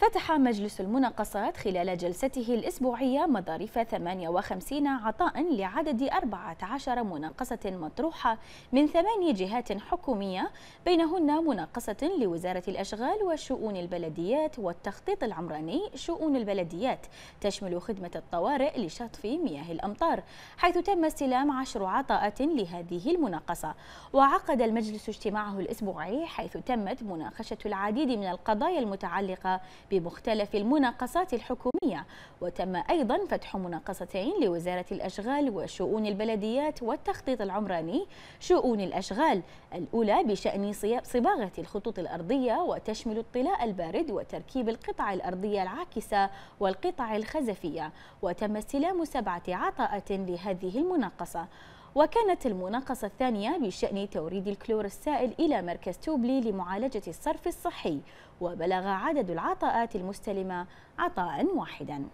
فتح مجلس المناقصات خلال جلسته الأسبوعية مظارف 58 عطاء لعدد 14 مناقصة مطروحة من ثماني جهات حكومية بينهن مناقصة لوزارة الأشغال وشؤون البلديات والتخطيط العمراني شؤون البلديات تشمل خدمة الطوارئ لشطف مياه الأمطار حيث تم استلام عشر عطاءات لهذه المناقصة وعقد المجلس اجتماعه الأسبوعي حيث تمت مناقشة العديد من القضايا المتعلقة بمختلف المناقصات الحكومية وتم أيضا فتح مناقصتين لوزارة الأشغال وشؤون البلديات والتخطيط العمراني شؤون الأشغال الأولى بشأن صباغة الخطوط الأرضية وتشمل الطلاء البارد وتركيب القطع الأرضية العاكسة والقطع الخزفية وتم استلام سبعة عطاءات لهذه المناقصة وكانت المناقصة الثانية بشأن توريد الكلور السائل إلى مركز توبلي لمعالجة الصرف الصحي وبلغ عدد العطاءات المستلمة عطاء واحداً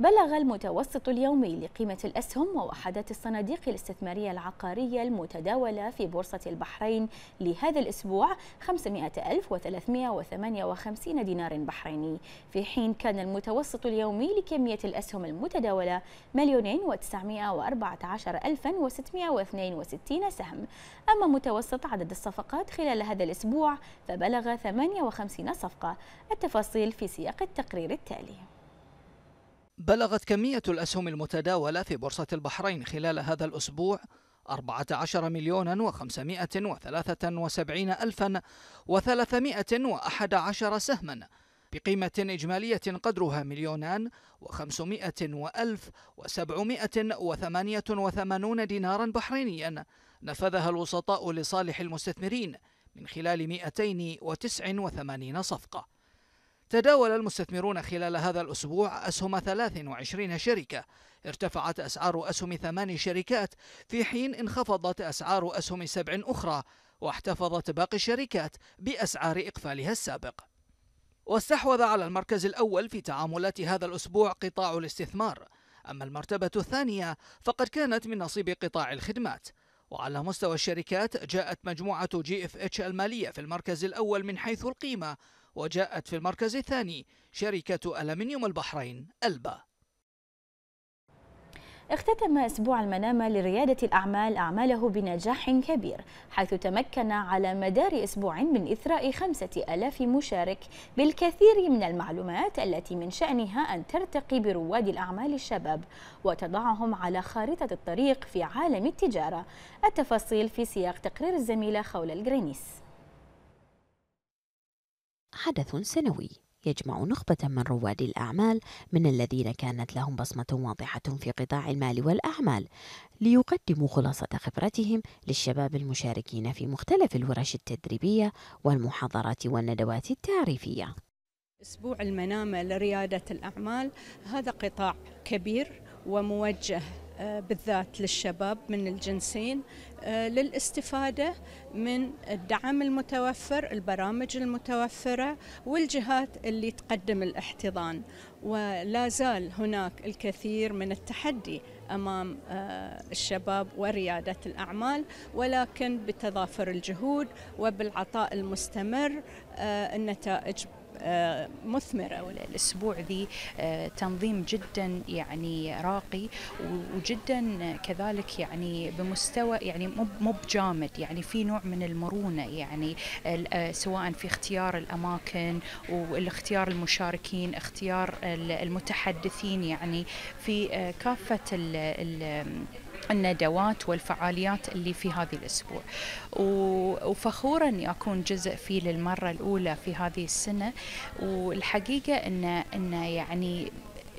بلغ المتوسط اليومي لقيمة الأسهم ووحدات الصناديق الاستثمارية العقارية المتداولة في بورصة البحرين لهذا الأسبوع 500358 دينار بحريني في حين كان المتوسط اليومي لكمية الأسهم المتداولة مليونين و سهم أما متوسط عدد الصفقات خلال هذا الأسبوع فبلغ 58 صفقة التفاصيل في سياق التقرير التالي بلغت كمية الأسهم المتداولة في بورصة البحرين خلال هذا الأسبوع 14 مليون و 573 ألفا و 311 سهما بقيمة إجمالية قدرها مليونان وخمسمائة وألف وسبعمائة وثمانية وثمانون دينارا بحرينيا نفذها الوسطاء لصالح المستثمرين من خلال 289 صفقة تداول المستثمرون خلال هذا الأسبوع أسهم 23 شركة ارتفعت أسعار أسهم ثمان شركات في حين انخفضت أسعار أسهم سبع أخرى واحتفظت باقي الشركات بأسعار إقفالها السابق واستحوذ على المركز الأول في تعاملات هذا الأسبوع قطاع الاستثمار أما المرتبة الثانية فقد كانت من نصيب قطاع الخدمات وعلى مستوى الشركات جاءت مجموعة جي اف اتش المالية في المركز الأول من حيث القيمة وجاءت في المركز الثاني شركة ألمنيوم البحرين ألبا اختتم أسبوع المنامة لريادة الأعمال أعماله بنجاح كبير حيث تمكن على مدار أسبوع من إثراء خمسة ألاف مشارك بالكثير من المعلومات التي من شأنها أن ترتقي برواد الأعمال الشباب وتضعهم على خارطة الطريق في عالم التجارة التفاصيل في سياق تقرير الزميلة خولة الجرينيس حدث سنوي يجمع نخبة من رواد الأعمال من الذين كانت لهم بصمة واضحة في قطاع المال والأعمال ليقدموا خلاصة خبرتهم للشباب المشاركين في مختلف الورش التدريبية والمحاضرات والندوات التعريفية أسبوع المنامة لريادة الأعمال هذا قطاع كبير وموجه آه، بالذات للشباب من الجنسين آه، للاستفادة من الدعم المتوفر البرامج المتوفرة والجهات اللي تقدم الاحتضان ولا زال هناك الكثير من التحدي امام آه، الشباب ورياده الاعمال ولكن بتضافر الجهود وبالعطاء المستمر النتائج آه، او الاسبوع ذي آه، تنظيم جدا يعني راقي وجدا كذلك يعني بمستوى يعني مو بجامد يعني في نوع من المرونة يعني آه، سواء في اختيار الأماكن والاختيار المشاركين اختيار المتحدثين يعني في كافة الندوات والفعاليات اللي في هذه الأسبوع وفخورة أني أكون جزء فيه للمرة الأولى في هذه السنة والحقيقة أن, إن يعني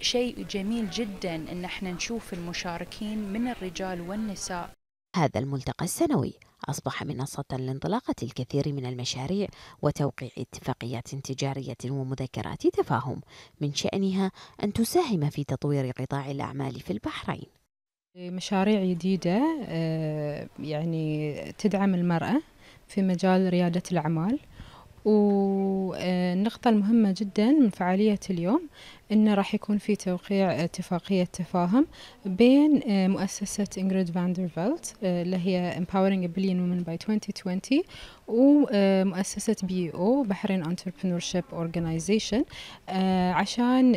شيء جميل جدا أن احنا نشوف المشاركين من الرجال والنساء هذا الملتقى السنوي أصبح منصة لانطلاقة الكثير من المشاريع وتوقيع اتفاقيات تجارية ومذكرات تفاهم من شأنها أن تساهم في تطوير قطاع الأعمال في البحرين مشاريع جديدة آه، يعني تدعم المرأة في مجال ريادة الأعمال والنقطة المهمة جدا من فعالية اليوم أنه راح يكون في توقيع اتفاقية تفاهم بين آه، مؤسسة إنجريد فاندرفيلت آه، اللي هي Empowering a Billion Women by 2020 ومؤسسة بي او بحرين Entrepreneurship Organization آه، عشان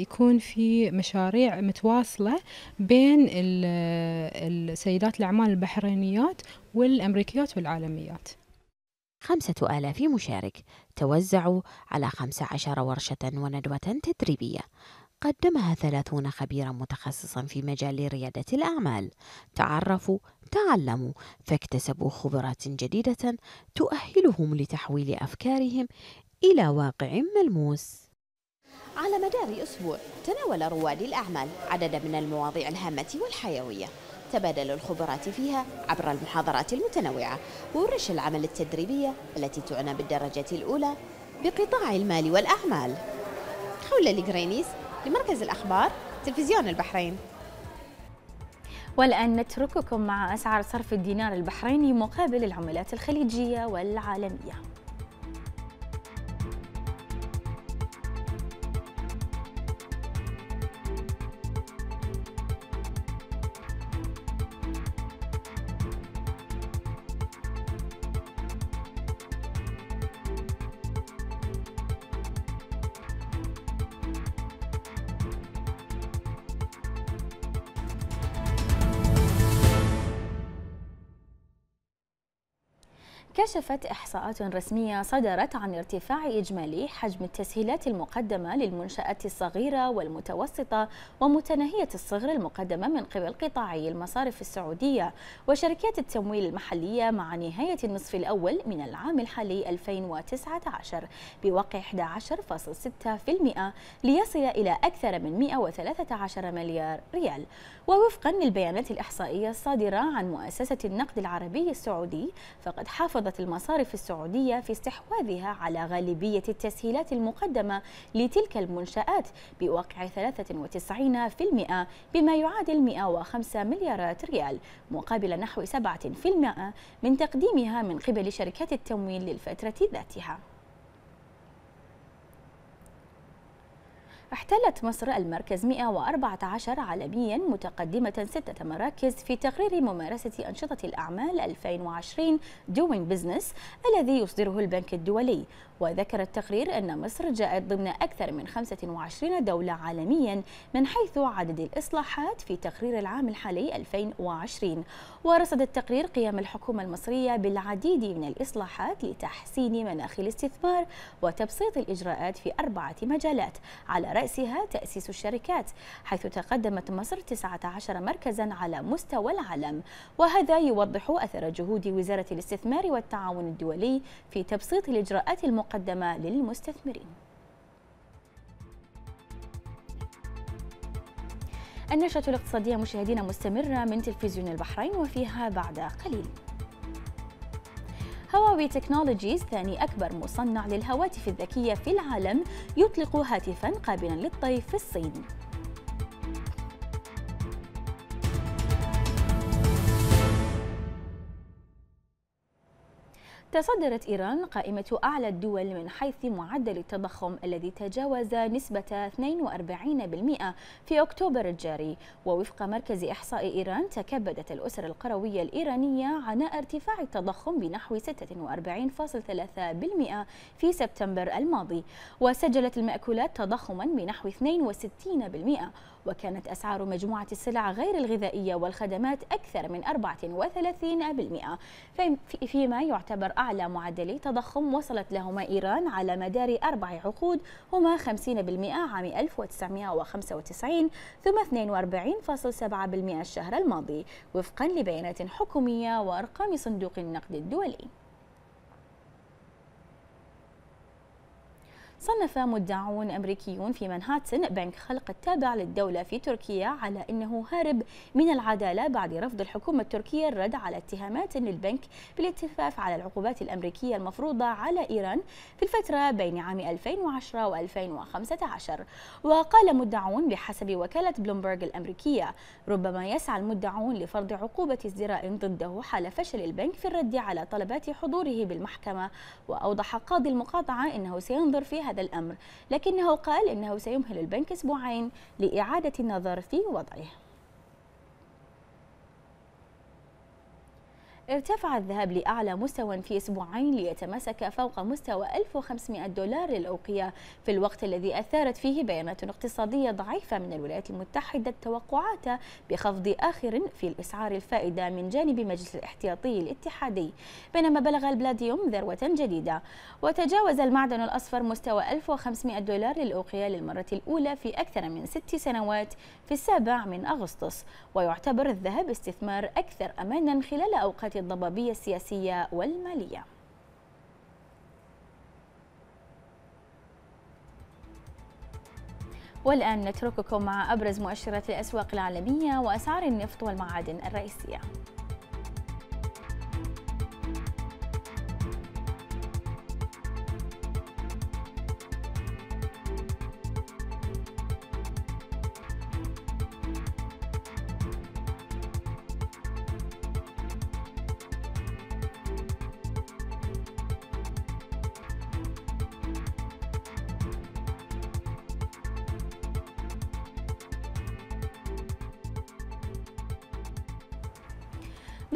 يكون في مشاريع متواصلة بين السيدات الأعمال البحرينيات والأمريكيات والعالميات خمسة آلاف مشارك توزعوا على خمس عشر ورشة وندوة تدريبية قدمها ثلاثون خبيرا متخصصا في مجال ريادة الأعمال تعرفوا تعلموا فاكتسبوا خبرات جديدة تؤهلهم لتحويل أفكارهم إلى واقع ملموس على مدار أسبوع تناول رواد الأعمال عددا من المواضيع الهامة والحيوية وتبادل الخبرات فيها عبر المحاضرات المتنوعة وورش العمل التدريبية التي تعنى بالدرجة الأولى بقطاع المال والأعمال خولة الجرينيس لمركز الأخبار تلفزيون البحرين والآن نترككم مع أسعار صرف الدينار البحريني مقابل العملات الخليجية والعالمية كشفت إحصاءات رسمية صدرت عن ارتفاع إجمالي حجم التسهيلات المقدمة للمنشآت الصغيرة والمتوسطة ومتناهية الصغر المقدمة من قبل قطاعي المصارف السعودية وشركات التمويل المحلية مع نهاية النصف الأول من العام الحالي 2019 بوقع 11.6% ليصل إلى أكثر من 113 مليار ريال ووفقا للبيانات الإحصائية الصادرة عن مؤسسة النقد العربي السعودي فقد حافظت قدرت المصارف السعودية في استحواذها على غالبية التسهيلات المقدمة لتلك المنشآت بواقع 93% بما يعادل 105 مليارات ريال مقابل نحو 7% من تقديمها من قبل شركات التمويل للفترة ذاتها احتلت مصر المركز 114 عالميا متقدمة ستة مراكز في تقرير ممارسة أنشطة الأعمال 2020 Doing Business الذي يصدره البنك الدولي وذكر التقرير أن مصر جاءت ضمن أكثر من 25 دولة عالميا من حيث عدد الإصلاحات في تقرير العام الحالي 2020 ورصد التقرير قيام الحكومة المصرية بالعديد من الإصلاحات لتحسين مناخ الاستثمار وتبسيط الإجراءات في أربعة مجالات على رأي رأسها تأسيس الشركات حيث تقدمت مصر 19 مركزا على مستوى العالم وهذا يوضح أثر جهود وزارة الاستثمار والتعاون الدولي في تبسيط الإجراءات المقدمة للمستثمرين النشرة الاقتصادية مشاهدينا مستمرة من تلفزيون البحرين وفيها بعد قليل هواوي تكنولوجيز ثاني أكبر مصنع للهواتف الذكية في العالم يطلق هاتفاً قابلاً للطي في الصين تصدرت إيران قائمة أعلى الدول من حيث معدل التضخم الذي تجاوز نسبة 42% في أكتوبر الجاري ووفق مركز إحصاء إيران تكبدت الأسر القروية الإيرانية عناء ارتفاع التضخم بنحو 46.3% في سبتمبر الماضي وسجلت المأكولات تضخما بنحو 62% وكانت أسعار مجموعة السلع غير الغذائية والخدمات أكثر من 34% فيما يعتبر أعلى معدلي تضخم وصلت لهما إيران على مدار أربع عقود هما 50% عام 1995 ثم 42.7% الشهر الماضي وفقا لبيانات حكومية وأرقام صندوق النقد الدولي صنف مدعون أمريكيون في منهاتن بنك خلق التابع للدولة في تركيا على أنه هارب من العدالة بعد رفض الحكومة التركية الرد على اتهامات للبنك بالاتفاف على العقوبات الأمريكية المفروضة على إيران في الفترة بين عام 2010 و 2015 وقال مدعون بحسب وكالة بلومبرغ الأمريكية ربما يسعى المدعون لفرض عقوبة ازدراء ضده حال فشل البنك في الرد على طلبات حضوره بالمحكمة وأوضح قاضي المقاطعة أنه سينظر في هذا هذا الأمر لكنه قال إنه سيمهل البنك أسبوعين لإعادة النظر في وضعه ارتفع الذهب لأعلى مستوى في أسبوعين ليتماسك فوق مستوى 1500 دولار للأوقية في الوقت الذي أثارت فيه بيانات اقتصادية ضعيفة من الولايات المتحدة التوقعات بخفض آخر في الإسعار الفائدة من جانب مجلس الاحتياطي الاتحادي بينما بلغ البلاديوم ذروة جديدة وتجاوز المعدن الأصفر مستوى 1500 دولار للأوقية للمرة الأولى في أكثر من ست سنوات في السابع من أغسطس ويعتبر الذهب استثمار أكثر أمانا خلال أوقات الضبابية السياسية والمالية والآن نترككم مع أبرز مؤشرات الأسواق العالمية وأسعار النفط والمعادن الرئيسية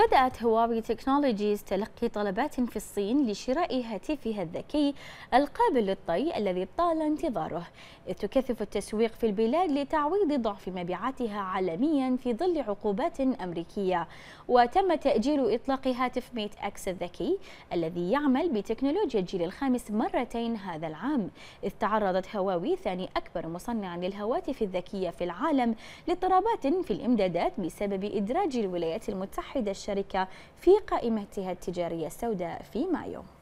بدأت هواوي تكنولوجيز تلقي طلبات في الصين لشراء هاتفها الذكي القابل للطي الذي طال انتظاره إذ تكثف التسويق في البلاد لتعويض ضعف مبيعاتها عالميا في ظل عقوبات أمريكية وتم تأجيل إطلاق هاتف ميت أكس الذكي الذي يعمل بتكنولوجيا الجيل الخامس مرتين هذا العام إذ تعرضت هواوي ثاني أكبر مصنع للهواتف الذكية في العالم لاضطرابات في الإمدادات بسبب إدراج الولايات المتحدة الشرقية الشركة في قائمتها التجارية السوداء في مايو